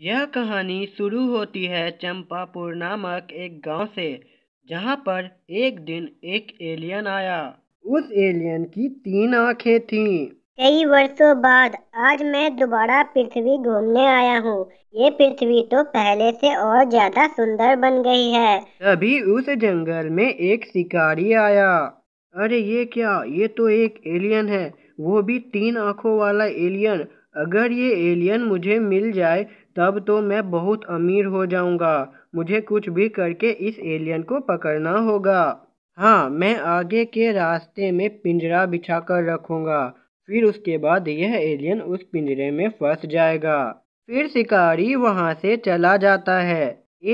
यह कहानी शुरू होती है चंपापुर नामक एक गांव से जहां पर एक दिन एक एलियन आया उस एलियन की तीन आंखें थीं। कई वर्षों बाद आज मैं दोबारा पृथ्वी घूमने आया हूँ ये पृथ्वी तो पहले से और ज्यादा सुंदर बन गई है तभी उस जंगल में एक शिकारी आया अरे ये क्या ये तो एक एलियन है वो भी तीन आंखों वाला एलियन अगर ये एलियन मुझे मिल जाए तब तो मैं बहुत अमीर हो जाऊंगा मुझे कुछ भी करके इस एलियन को पकड़ना होगा हाँ मैं आगे के रास्ते में पिंजरा बिछा कर रखूँगा फिर उसके बाद यह एलियन उस पिंजरे में फंस जाएगा फिर शिकारी वहाँ से चला जाता है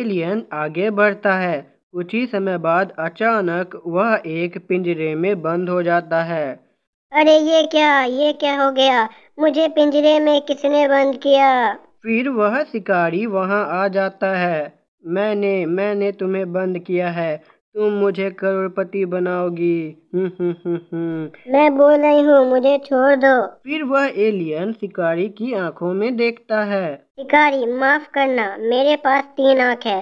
एलियन आगे बढ़ता है कुछ ही समय बाद अचानक वह एक पिंजरे में बंद हो जाता है अरे ये क्या ये क्या हो गया मुझे पिंजरे में किसने बंद किया फिर वह शिकारी वहाँ आ जाता है मैंने मैंने तुम्हें बंद किया है तुम मुझे करोड़पति बनाओगी हम्म, हम्म, हम्म, मैं बोल रही हूँ मुझे छोड़ दो फिर वह एलियन शिकारी की आंखों में देखता है शिकारी माफ करना मेरे पास तीन आँख है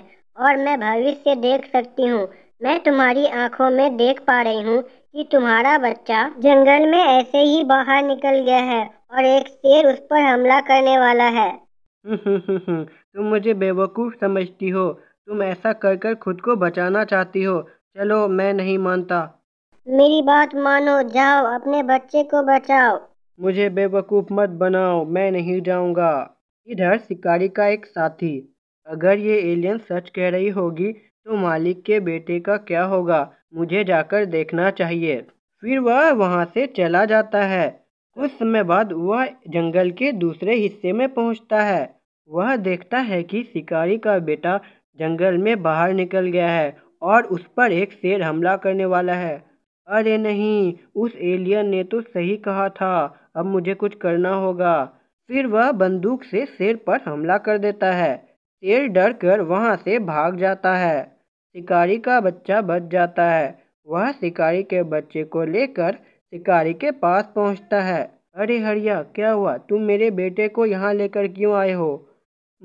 और मैं भविष्य देख सकती हूँ मैं तुम्हारी आंखों में देख पा रही हूँ कि तुम्हारा बच्चा जंगल में ऐसे ही बाहर निकल गया है और एक शेर उस पर हमला करने वाला है हम्म, हम्म, हम्म, तुम मुझे बेवकूफ़ समझती हो तुम ऐसा कर कर खुद को बचाना चाहती हो चलो मैं नहीं मानता मेरी बात मानो जाओ अपने बच्चे को बचाओ मुझे बेवकूफ़ मत बनाओ मैं नहीं जाऊंगा इधर शिकारी का एक साथी अगर ये एलियन सच कह रही होगी तो मालिक के बेटे का क्या होगा मुझे जाकर देखना चाहिए फिर वह वहाँ से चला जाता है कुछ समय बाद वह जंगल के दूसरे हिस्से में पहुंचता है वह देखता है कि शिकारी का बेटा जंगल में बाहर निकल गया है और उस पर एक शेर हमला करने वाला है अरे नहीं उस एलियन ने तो सही कहा था अब मुझे कुछ करना होगा फिर वह बंदूक से शेर पर हमला कर देता है शेर डर कर वहाँ से भाग जाता है शिकारी का बच्चा बच जाता है वह शिकारी के बच्चे को लेकर शिकारी के पास पहुंचता है अरे हरिया क्या हुआ तुम मेरे बेटे को यहाँ लेकर क्यों आए हो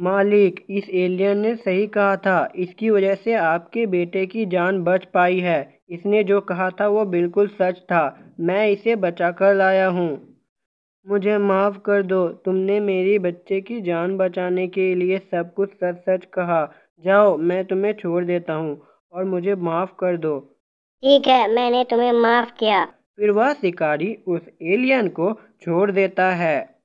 मालिक इस एलियन ने सही कहा था इसकी वजह से आपके बेटे की जान बच पाई है इसने जो कहा था वो बिल्कुल सच था मैं इसे बचा कर लाया हूँ मुझे माफ़ कर दो तुमने मेरी बच्चे की जान बचाने के लिए सब कुछ सच सच कहा जाओ मैं तुम्हें छोड़ देता हूँ और मुझे माफ़ कर दो ठीक है मैंने तुम्हें माफ़ किया फिर वह शिकारी उस एलियन को छोड़ देता है